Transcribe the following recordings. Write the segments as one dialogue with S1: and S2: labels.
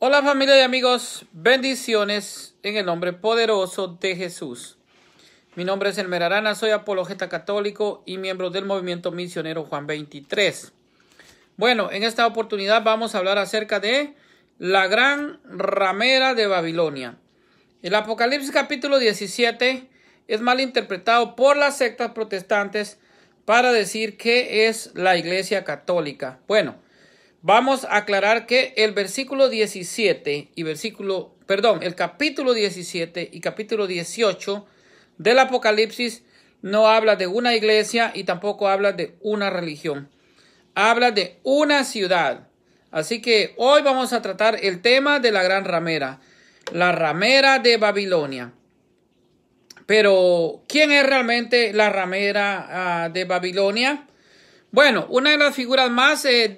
S1: Hola familia y amigos, bendiciones en el nombre poderoso de Jesús. Mi nombre es Elmer Arana, soy apologeta católico y miembro del movimiento misionero Juan 23. Bueno, en esta oportunidad vamos a hablar acerca de la gran ramera de Babilonia. El Apocalipsis capítulo 17 es mal interpretado por las sectas protestantes para decir que es la iglesia católica. Bueno, vamos a aclarar que el versículo 17 y versículo, perdón, el capítulo 17 y capítulo 18 del Apocalipsis no habla de una iglesia y tampoco habla de una religión. Habla de una ciudad. Así que hoy vamos a tratar el tema de la gran ramera, la ramera de Babilonia. Pero, ¿quién es realmente la ramera ah, de Babilonia? Bueno, una de las figuras más eh,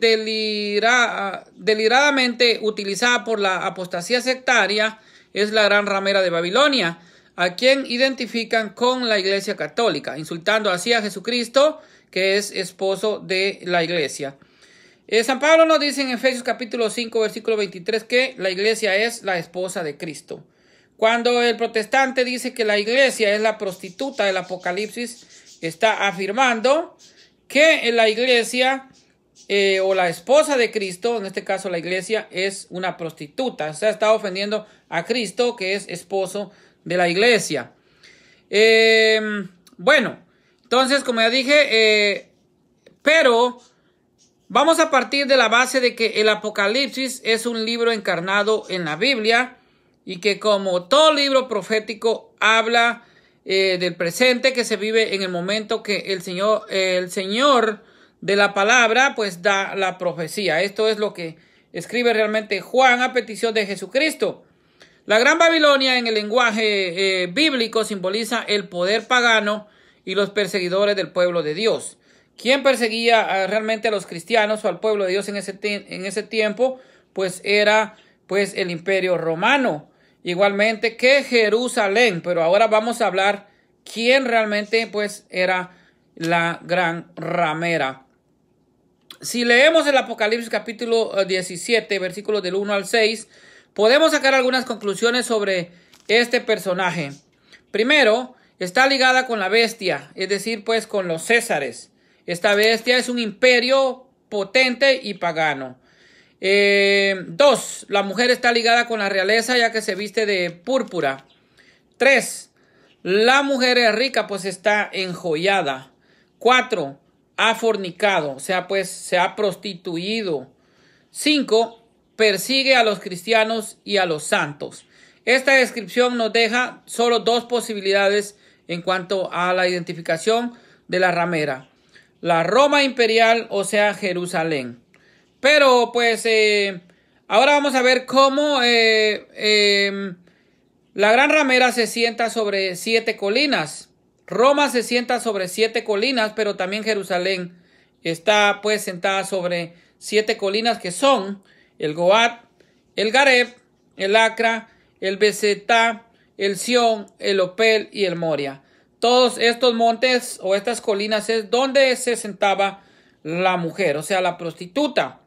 S1: deliradamente utilizada por la apostasía sectaria es la gran ramera de Babilonia, a quien identifican con la Iglesia Católica, insultando así a Jesucristo, que es esposo de la Iglesia. Eh, San Pablo nos dice en Efesios capítulo 5, versículo 23, que la Iglesia es la esposa de Cristo. Cuando el protestante dice que la Iglesia es la prostituta del Apocalipsis, está afirmando que la iglesia eh, o la esposa de Cristo, en este caso la iglesia, es una prostituta. O sea, está ofendiendo a Cristo, que es esposo de la iglesia. Em, bueno, entonces, como ya dije, eh, pero vamos a partir de la base de que el Apocalipsis es un libro encarnado en la Biblia y que como todo libro profético habla eh, del presente que se vive en el momento que el Señor, el Señor de la palabra, pues da la profecía. Esto es lo que escribe realmente Juan a petición de Jesucristo. La Gran Babilonia en el lenguaje eh, bíblico simboliza el poder pagano y los perseguidores del pueblo de Dios. ¿Quién perseguía ah, realmente a los cristianos o al pueblo de Dios en ese, en ese tiempo? Pues era pues el imperio romano igualmente que Jerusalén. Pero ahora vamos a hablar quién realmente pues era la gran ramera. Si leemos el Apocalipsis capítulo 17, eh, versículos del 1 al 6, podemos sacar algunas conclusiones sobre este personaje. Primero, está ligada con la bestia, es decir, pues con los césares. Esta bestia es un imperio potente y pagano. Eh, dos, la mujer está ligada con la realeza ya que se viste de púrpura. Tres, la mujer es rica pues está enjollada. Cuatro, ha fornicado, o sea pues se ha prostituido. 5. persigue a los cristianos y a los santos. Esta descripción nos deja solo dos posibilidades en cuanto a la identificación de la ramera. La Roma imperial, o sea, Jerusalén. Pero pues eh, ahora vamos a ver cómo eh, em, la gran ramera se sienta sobre siete colinas. Roma se sienta sobre siete colinas, pero también Jerusalén está pues sentada sobre siete colinas que son el Goat, el Gareb, el Acra, el Beseta, el Sión, el Opel y el Moria. Todos estos montes o estas colinas es donde se sentaba la mujer, o sea, la prostituta.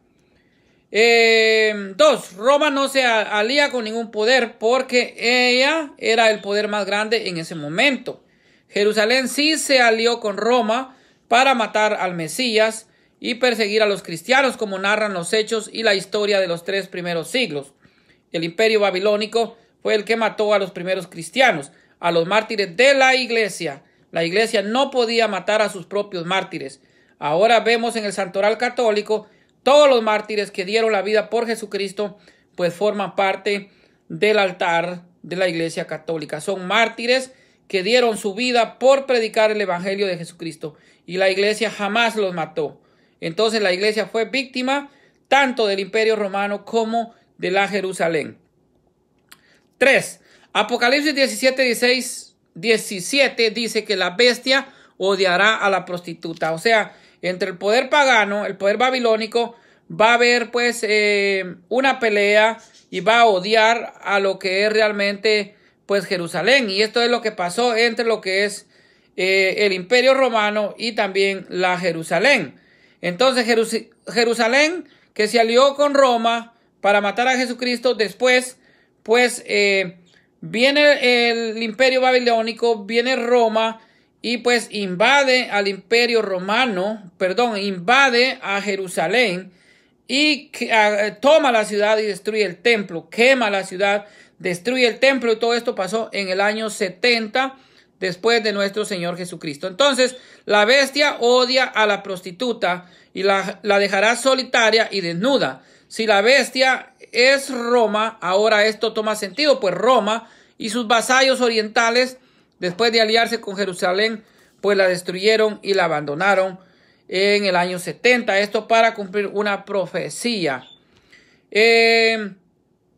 S1: 2 em, Roma no se alía con ningún poder porque ella era el poder más grande en ese momento. Jerusalén sí se alió con Roma para matar al Mesías y perseguir a los cristianos como narran los hechos y la historia de los tres primeros siglos. El imperio babilónico fue el que mató a los primeros cristianos, a los mártires de la iglesia. La iglesia no podía matar a sus propios mártires. Ahora vemos en el santoral católico todos los mártires que dieron la vida por Jesucristo, pues forman parte del altar de la Iglesia Católica. Son mártires que dieron su vida por predicar el Evangelio de Jesucristo y la Iglesia jamás los mató. Entonces la Iglesia fue víctima tanto del Imperio Romano como de la Jerusalén. 3. Apocalipsis 17, 16, 17 dice que la bestia odiará a la prostituta. O sea, entre el poder pagano, el poder babilónico, va a haber pues eh, una pelea y va a odiar a lo que es realmente pues Jerusalén. Y esto es lo que pasó entre lo que es eh, el imperio romano y también la Jerusalén. Entonces Jerusalén que se alió con Roma para matar a Jesucristo después pues eh, viene el imperio babilónico, viene Roma y pues invade al imperio romano, perdón, invade a Jerusalén y ah, eh, toma la ciudad y destruye el templo, quema la ciudad, destruye el templo y todo esto pasó en el año 70 después de nuestro Señor Jesucristo. Entonces, la bestia odia a la prostituta y la, la dejará solitaria y desnuda. Si la bestia es Roma, ahora esto toma sentido, pues Roma y sus vasallos orientales después de aliarse con Jerusalén, pues la destruyeron y la abandonaron en el año 70. Esto para cumplir una profecía. Eh,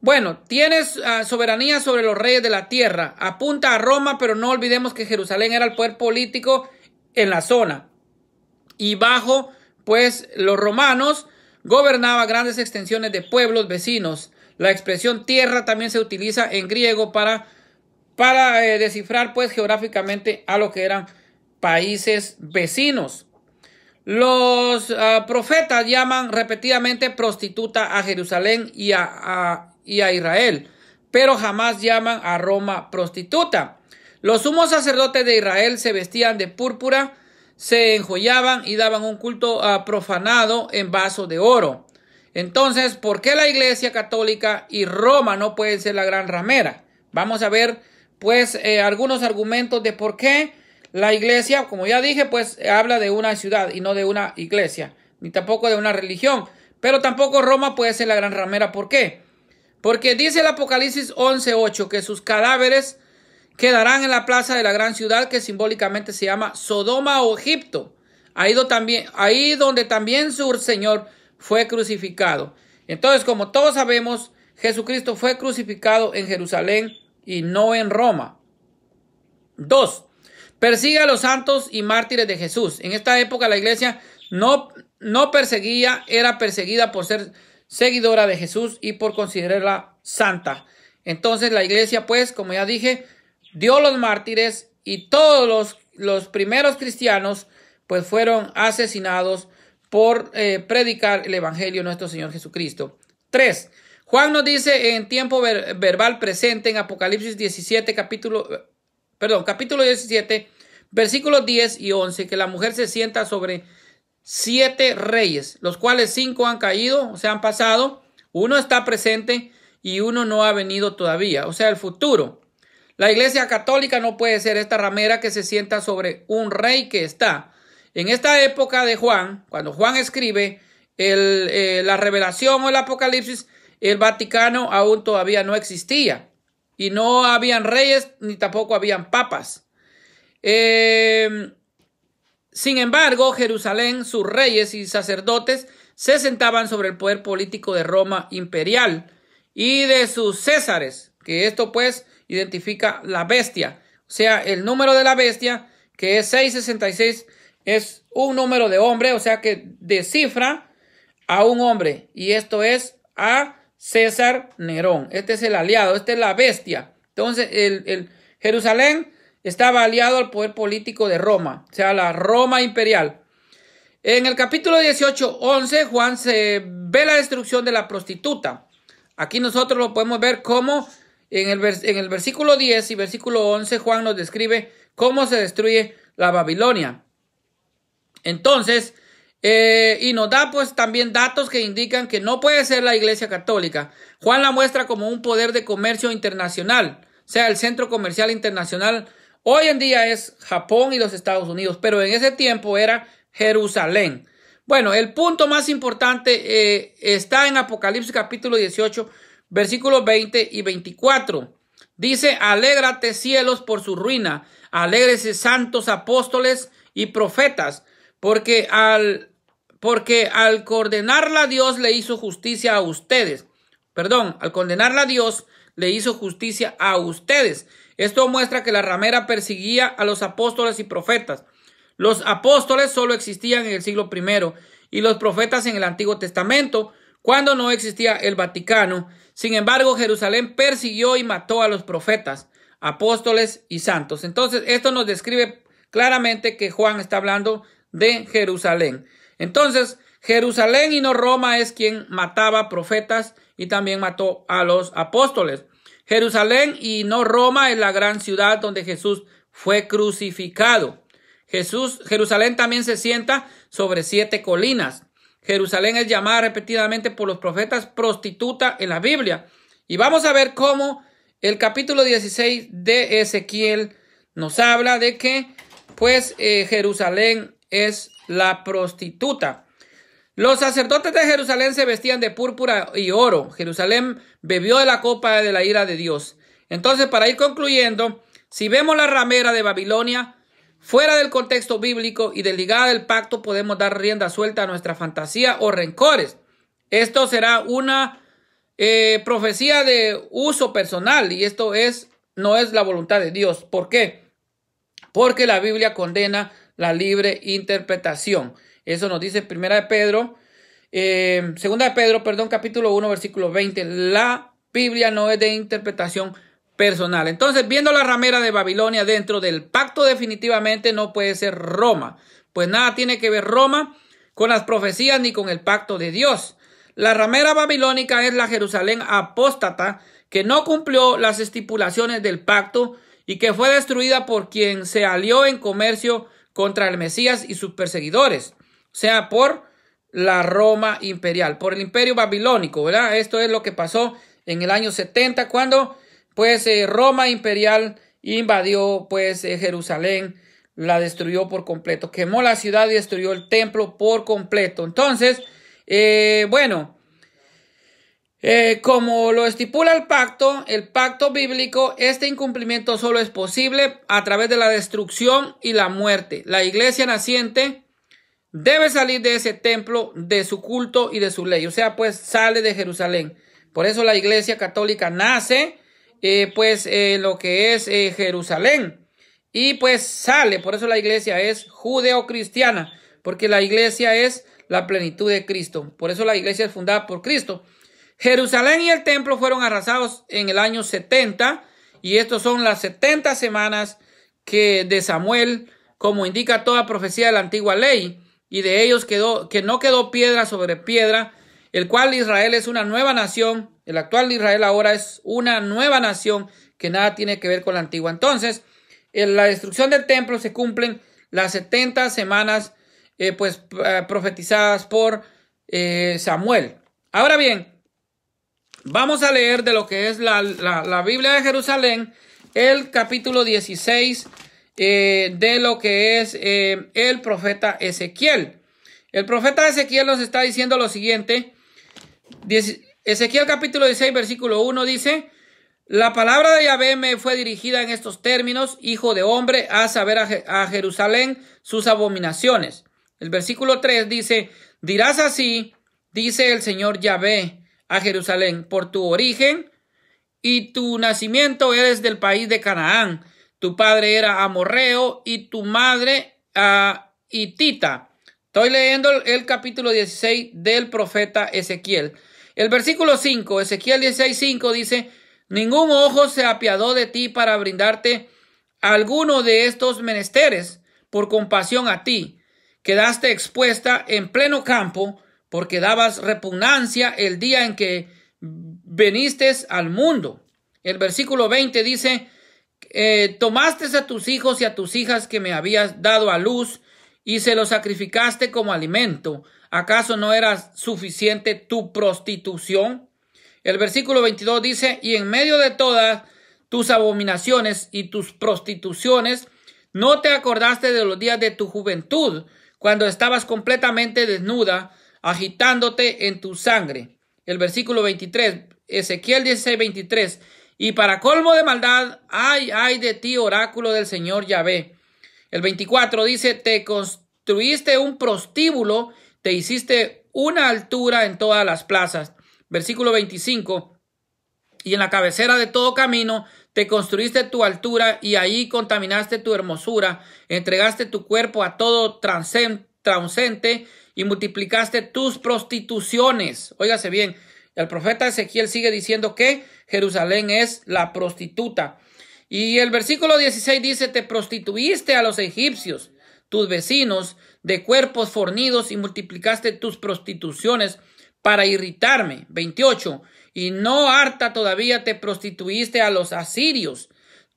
S1: bueno, tienes ah, soberanía sobre los reyes de la tierra. Apunta a Roma, pero no olvidemos que Jerusalén era el poder político en la zona. Y bajo, pues, los romanos gobernaba grandes extensiones de pueblos vecinos. La expresión tierra también se utiliza en griego para para eh, descifrar pues geográficamente a lo que eran países vecinos. Los ah, profetas llaman repetidamente prostituta a Jerusalén y a, Israel, pero jamás llaman a Roma prostituta. Los sumos sacerdotes de Israel se vestían de púrpura, se enjollaban y daban un culto ah, profanado en vaso de oro. Entonces, ¿por qué la Iglesia Católica y Roma no pueden ser la gran ramera? Vamos a ver pues eh, algunos argumentos de por qué la iglesia, como ya dije, pues habla de una ciudad y no de una iglesia, ni tampoco de una religión. Pero tampoco Roma puede ser la gran ramera. ¿Por qué? Porque dice el Apocalipsis 11.8 que sus cadáveres quedarán en la plaza de la gran ciudad que simbólicamente se llama Sodoma o Egipto. Ahí, ahí donde también su Señor fue crucificado. Entonces, como todos sabemos, Jesucristo fue crucificado en Jerusalén y no en Roma. 2. Persigue a los santos y mártires de Jesús. En esta época la iglesia no, no perseguía, era perseguida por ser seguidora de Jesús y por considerarla santa. Entonces la iglesia, pues, como ya dije, dio los mártires y todos los, los primeros cristianos, pues, fueron asesinados por eh, predicar el Evangelio de nuestro Señor Jesucristo. 3. Juan nos dice en tiempo verbal presente en Apocalipsis 17, capítulo, perdón, capítulo 17, versículos 10 y 11, que la mujer se sienta sobre siete reyes, los cuales cinco han caído, o sea, han pasado, uno está presente y uno no ha venido todavía, o sea, el futuro. La iglesia católica no puede ser esta ramera que se sienta sobre un rey que está. En esta época de Juan, cuando Juan escribe eh, la revelación o el apocalipsis, el Vaticano aún todavía no existía y no habían reyes ni tampoco habían papas. Em, sin embargo, Jerusalén, sus reyes y sacerdotes se sentaban sobre el poder político de Roma imperial y de sus césares, que esto pues identifica la bestia. O sea, el número de la bestia, que es 666, es un número de hombre, o sea que descifra a un hombre. Y esto es a César Nerón. Este es el aliado, esta es la bestia. Entonces, el, Jerusalén estaba aliado al poder político de Roma, o sea, la Roma imperial. En el capítulo 18, 11, Juan se ve la destrucción de la prostituta. Aquí nosotros lo podemos ver como en el, en el versículo 10 y versículo 11, Juan nos describe cómo se destruye la Babilonia. Entonces, eh, y nos da pues también datos que indican que no puede ser la Iglesia Católica. Juan la muestra como un poder de comercio internacional, o sea, el centro comercial internacional. Hoy en día es Japón y los Estados Unidos, pero en ese tiempo era Jerusalén. Bueno, el punto más importante eh, está en Apocalipsis capítulo 18, versículos 20 y 24. Dice, alégrate cielos por su ruina, alégrese santos apóstoles y profetas, porque al porque al condenarla Dios le hizo justicia a ustedes. Perdón, al condenarla Dios le hizo justicia a ustedes. Esto muestra que la ramera perseguía a los apóstoles y profetas. Los apóstoles solo existían en el siglo primero y los profetas en el Antiguo Testamento, cuando no existía el Vaticano. Sin embargo, Jerusalén persiguió y mató a los profetas, apóstoles y santos. Entonces, esto nos describe claramente que Juan está hablando de Jerusalén. Entonces, Jerusalén y no Roma es quien mataba profetas y también mató a los apóstoles. Jerusalén y no Roma es la gran ciudad donde Jesús fue crucificado. Jesús, Jerusalén también se sienta sobre siete colinas. Jerusalén es llamada repetidamente por los profetas prostituta en la Biblia. Y vamos a ver cómo el capítulo 16 de Ezequiel nos habla de que pues eh, Jerusalén es la prostituta. Los sacerdotes de Jerusalén se vestían de púrpura y oro. Jerusalén bebió de la copa de la ira de Dios. Entonces, para ir concluyendo, si vemos la ramera de Babilonia fuera del contexto bíblico y desligada del pacto, podemos dar rienda suelta a nuestra fantasía o rencores. Esto será una eh, profecía de uso personal y esto es no es la voluntad de Dios. ¿Por qué? Porque la Biblia condena la libre interpretación. Eso nos dice Primera de Pedro, eh, Segunda de Pedro, perdón, capítulo 1, versículo 20. La Biblia no es de interpretación personal. Entonces, viendo la ramera de Babilonia dentro del pacto, definitivamente no puede ser Roma, pues nada tiene que ver Roma con las profecías ni con el pacto de Dios. La ramera babilónica es la Jerusalén apóstata que no cumplió las estipulaciones del pacto y que fue destruida por quien se alió en comercio contra el Mesías y sus perseguidores, o sea, por la Roma imperial, por el imperio babilónico, ¿verdad? Esto es lo que pasó en el año 70 cuando pues eh, Roma imperial invadió pues eh, Jerusalén, la destruyó por completo, quemó la ciudad y destruyó el templo por completo. Entonces, eh, bueno, eh, como lo estipula el pacto, el pacto bíblico, este incumplimiento solo es posible a través de la destrucción y la muerte. La iglesia naciente debe salir de ese templo, de su culto y de su ley. O sea, pues sale de Jerusalén. Por eso la iglesia católica nace, eh, pues, lo que es eh, Jerusalén. Y pues sale. Por eso la iglesia es judeocristiana, porque la iglesia es la plenitud de Cristo. Por eso la iglesia es fundada por Cristo. Jerusalén y el templo fueron arrasados en el año 70 y estos son las 70 semanas que de Samuel, como indica toda profecía de la antigua ley, y de ellos quedó que no quedó piedra sobre piedra, el cual Israel es una nueva nación, el actual Israel ahora es una nueva nación que nada tiene que ver con la antigua. Entonces, en la destrucción del templo se cumplen las 70 semanas eh, pues eh, profetizadas por eh, Samuel. Ahora bien, Vamos a leer de lo que es la, Biblia de Jerusalén, el capítulo 16 eh, de lo que es eh, el profeta Ezequiel. El profeta Ezequiel nos está diciendo lo siguiente. Ezequiel capítulo 16, versículo 1 dice, la palabra de Yahvé me fue dirigida en estos términos, hijo de hombre, a saber a Jerusalén sus abominaciones. El versículo 3 dice, dirás así, dice el Señor Yahvé, a Jerusalén, por tu origen y tu nacimiento eres del país de Canaán. Tu padre era amorreo y tu madre a ah, hitita. Estoy leyendo el capítulo 16 del profeta Ezequiel. El versículo 5, Ezequiel 16, dice, ningún ojo se apiadó de ti para brindarte alguno de estos menesteres por compasión a ti. Quedaste expuesta en pleno campo porque dabas repugnancia el día en que veniste al mundo. El versículo 20 dice, eh, tomaste a tus hijos y a tus hijas que me habías dado a luz y se los sacrificaste como alimento. ¿Acaso no era suficiente tu prostitución? El versículo 22 dice, y en medio de todas tus abominaciones y tus prostituciones, no te acordaste de los días de tu juventud, cuando estabas completamente desnuda, agitándote en tu sangre. El versículo 23, Ezequiel 16, 23. Y para colmo de maldad, ay, ay de ti, oráculo del Señor Yahvé. El 24 dice, te construiste un prostíbulo, te hiciste una altura en todas las plazas. Versículo 25, y en la cabecera de todo camino, te construiste tu altura y ahí contaminaste tu hermosura, entregaste tu cuerpo a todo transcendente y multiplicaste tus prostituciones. Óigase bien, el profeta Ezequiel sigue diciendo que Jerusalén es la prostituta. Y el versículo 16 dice, te prostituiste a los egipcios, tus vecinos, de cuerpos fornidos y multiplicaste tus prostituciones para irritarme. 28. Y no harta todavía te prostituiste a los asirios,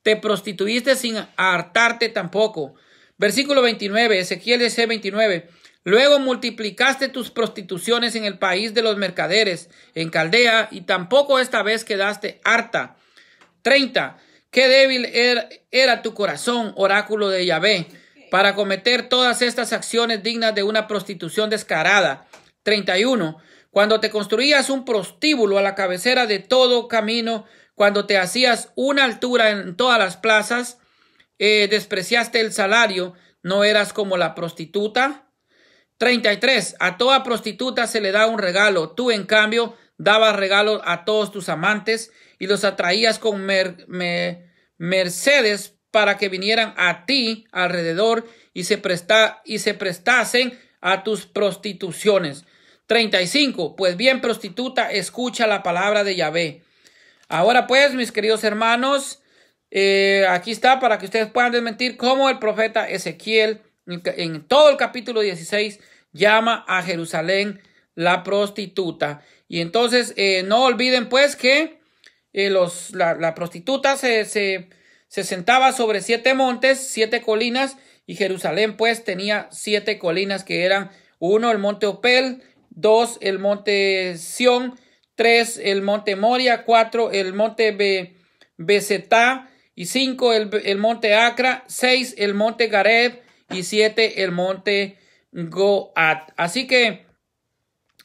S1: te prostituiste sin hartarte tampoco. Versículo 29, Ezequiel 29. Luego multiplicaste tus prostituciones en el país de los mercaderes, en Caldea, y tampoco esta vez quedaste harta. 30. Qué débil era, era tu corazón, oráculo de Yahvé, para cometer todas estas acciones dignas de una prostitución descarada. 31. Cuando te construías un prostíbulo a la cabecera de todo camino, cuando te hacías una altura en todas las plazas, eh, despreciaste el salario, no eras como la prostituta. 33. A toda prostituta se le da un regalo. Tú, en cambio, dabas regalo a todos tus amantes y los atraías con mercedes para que vinieran a ti alrededor y se, presta y se prestasen a tus prostituciones. 35. Pues bien, prostituta, escucha la palabra de Yahvé. Ahora pues, mis queridos hermanos, eh, aquí está para que ustedes puedan desmentir cómo el profeta Ezequiel en todo el capítulo 16 llama a Jerusalén la prostituta. Y entonces eh, no olviden pues que eh, la, prostituta se, sentaba sobre siete montes, siete colinas, y Jerusalén pues tenía siete colinas que eran uno el monte Opel, dos el monte Sión, tres el monte Moria, cuatro el monte Be y cinco el, monte Acra, seis el monte Gareb y siete el monte Goat. Así que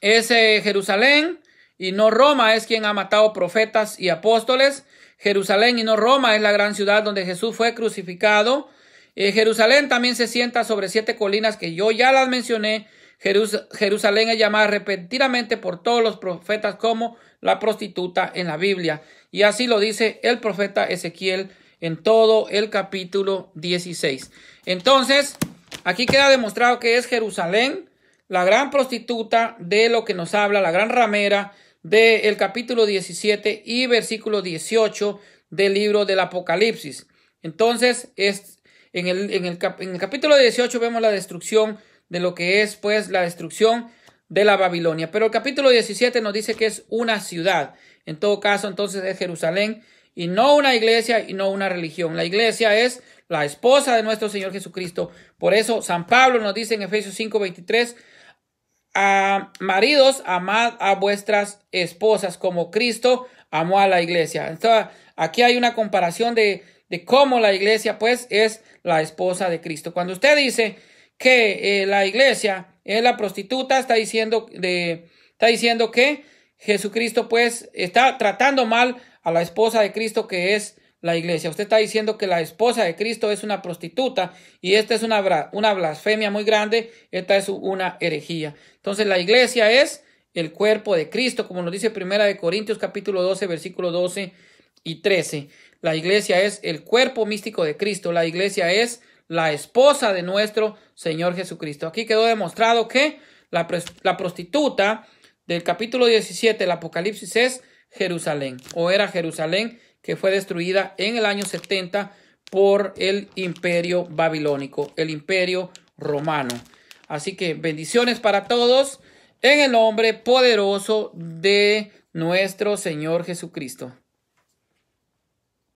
S1: es eh, Jerusalén y no Roma es quien ha matado profetas y apóstoles. Jerusalén y no Roma es la gran ciudad donde Jesús fue crucificado. Eh, Jerusalén también se sienta sobre siete colinas que yo ya las mencioné. Jerusalén es llamada repentinamente por todos los profetas como la prostituta en la Biblia. Y así lo dice el profeta Ezequiel en todo el capítulo 16. Entonces, aquí queda demostrado que es Jerusalén, la gran prostituta de lo que nos habla, la gran ramera del capítulo 17 y versículo 18 del libro del Apocalipsis. Entonces, es, en, el, en el capítulo 18 vemos la destrucción de lo que es pues la destrucción de la Babilonia. Pero el capítulo 17 nos dice que es una ciudad. En todo caso, entonces es Jerusalén y no una iglesia y no una religión. La iglesia es la esposa de nuestro Señor Jesucristo. Por eso San Pablo nos dice en Efesios 5:23, a ah, maridos, amad a vuestras esposas como Cristo amó a la iglesia. Entonces, aquí hay una comparación de, de cómo la iglesia, pues, es la esposa de Cristo. Cuando usted dice que eh, la iglesia es la prostituta, está diciendo, de, está diciendo que Jesucristo, pues, está tratando mal a la esposa de Cristo que es la iglesia. Usted está diciendo que la esposa de Cristo es una prostituta y esta es una, una blasfemia muy grande, esta es una herejía. Entonces la iglesia es el cuerpo de Cristo, como nos dice Primera de Corintios capítulo 12, versículo 12 y 13. La iglesia es el cuerpo místico de Cristo, la iglesia es la esposa de nuestro Señor Jesucristo. Aquí quedó demostrado que la, la prostituta del capítulo 17 del Apocalipsis es Jerusalén, o era Jerusalén, que fue destruida en el año 70 por el imperio babilónico, el imperio romano. Así que bendiciones para todos en el nombre poderoso de nuestro Señor Jesucristo.